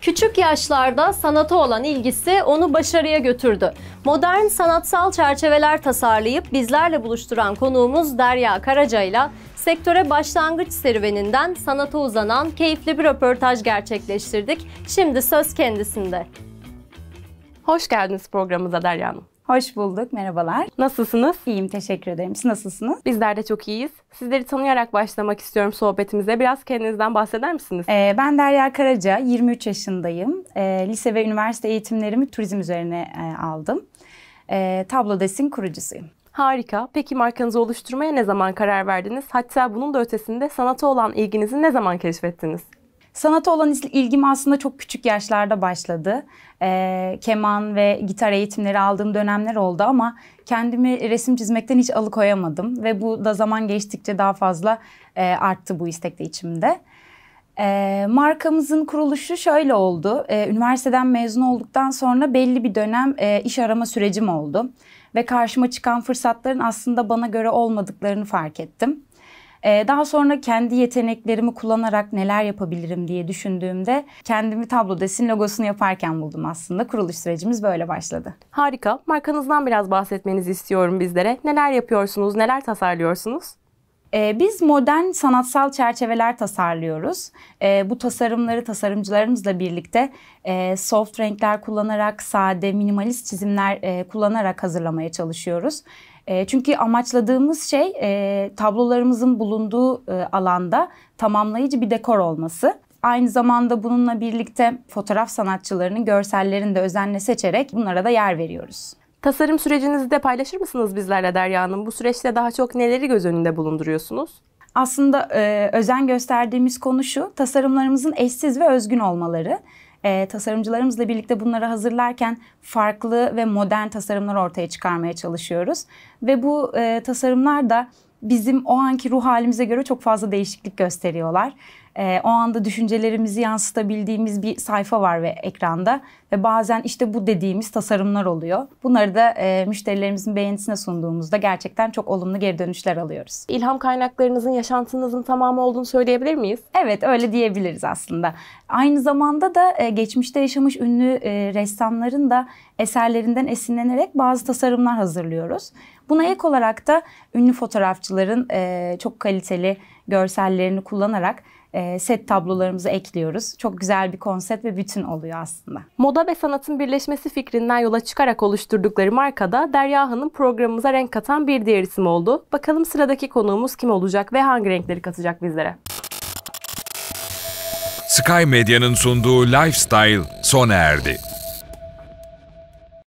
Küçük yaşlarda sanata olan ilgisi onu başarıya götürdü. Modern sanatsal çerçeveler tasarlayıp bizlerle buluşturan konuğumuz Derya Karaca ile sektöre başlangıç serüveninden sanata uzanan keyifli bir röportaj gerçekleştirdik. Şimdi söz kendisinde. Hoş geldiniz programımıza Derya Hanım. Hoş bulduk, merhabalar. Nasılsınız? İyiyim, teşekkür ederim. Siz nasılsınız? Bizler de çok iyiyiz. Sizleri tanıyarak başlamak istiyorum sohbetimize. Biraz kendinizden bahseder misiniz? Ee, ben Derya Karaca, 23 yaşındayım. Ee, lise ve üniversite eğitimlerimi turizm üzerine e, aldım. Ee, Tablo Desin kurucusuyum. Harika. Peki markanızı oluşturmaya ne zaman karar verdiniz? Hatta bunun da ötesinde sanata olan ilginizi ne zaman keşfettiniz? Sanata olan ilgim aslında çok küçük yaşlarda başladı. E, keman ve gitar eğitimleri aldığım dönemler oldu ama kendimi resim çizmekten hiç alıkoyamadım. Ve bu da zaman geçtikçe daha fazla e, arttı bu istek de içimde. E, markamızın kuruluşu şöyle oldu. E, üniversiteden mezun olduktan sonra belli bir dönem e, iş arama sürecim oldu. Ve karşıma çıkan fırsatların aslında bana göre olmadıklarını fark ettim. Ee, daha sonra kendi yeteneklerimi kullanarak neler yapabilirim diye düşündüğümde kendimi tablo Tablodes'in logosunu yaparken buldum aslında. Kuruluş sürecimiz böyle başladı. Harika. Markanızdan biraz bahsetmenizi istiyorum bizlere. Neler yapıyorsunuz, neler tasarlıyorsunuz? Ee, biz modern sanatsal çerçeveler tasarlıyoruz. Ee, bu tasarımları tasarımcılarımızla birlikte e, soft renkler kullanarak, sade, minimalist çizimler e, kullanarak hazırlamaya çalışıyoruz. E, çünkü amaçladığımız şey tablolarımızın bulunduğu alanda tamamlayıcı bir dekor olması. Aynı zamanda bununla birlikte fotoğraf sanatçılarının görsellerini de özenle seçerek bunlara da yer veriyoruz. Tasarım sürecinizi de paylaşır mısınız bizlerle Derya Hanım? Bu süreçte daha çok neleri göz önünde bulunduruyorsunuz? Aslında e, özen gösterdiğimiz konu şu, tasarımlarımızın eşsiz ve özgün olmaları. E, tasarımcılarımızla birlikte bunları hazırlarken farklı ve modern tasarımlar ortaya çıkarmaya çalışıyoruz. Ve bu e, tasarımlar da bizim o anki ruh halimize göre çok fazla değişiklik gösteriyorlar e, o anda düşüncelerimizi yansıtabildiğimiz bir sayfa var ve ekranda ve bazen işte bu dediğimiz tasarımlar oluyor. Bunları da e, müşterilerimizin beğenisine sunduğumuzda gerçekten çok olumlu geri dönüşler alıyoruz. İlham kaynaklarınızın yaşantınızın tamamı olduğunu söyleyebilir miyiz? Evet öyle diyebiliriz aslında. Aynı zamanda da e, geçmişte yaşamış ünlü e, ressamların da eserlerinden esinlenerek bazı tasarımlar hazırlıyoruz. Buna ek olarak da ünlü fotoğrafçıların e, çok kaliteli görsellerini kullanarak e, set tablolarımızı ekliyoruz. Çok güzel bir konsept ve bütün oluyor aslında. Moda ve sanatın birleşmesi fikrinden yola çıkarak oluşturdukları markada Derya Hanım programımıza renk katan bir diğer isim oldu. Bakalım sıradaki konuğumuz kim olacak ve hangi renkleri katacak bizlere? Sky Medya'nın sunduğu Lifestyle sona erdi.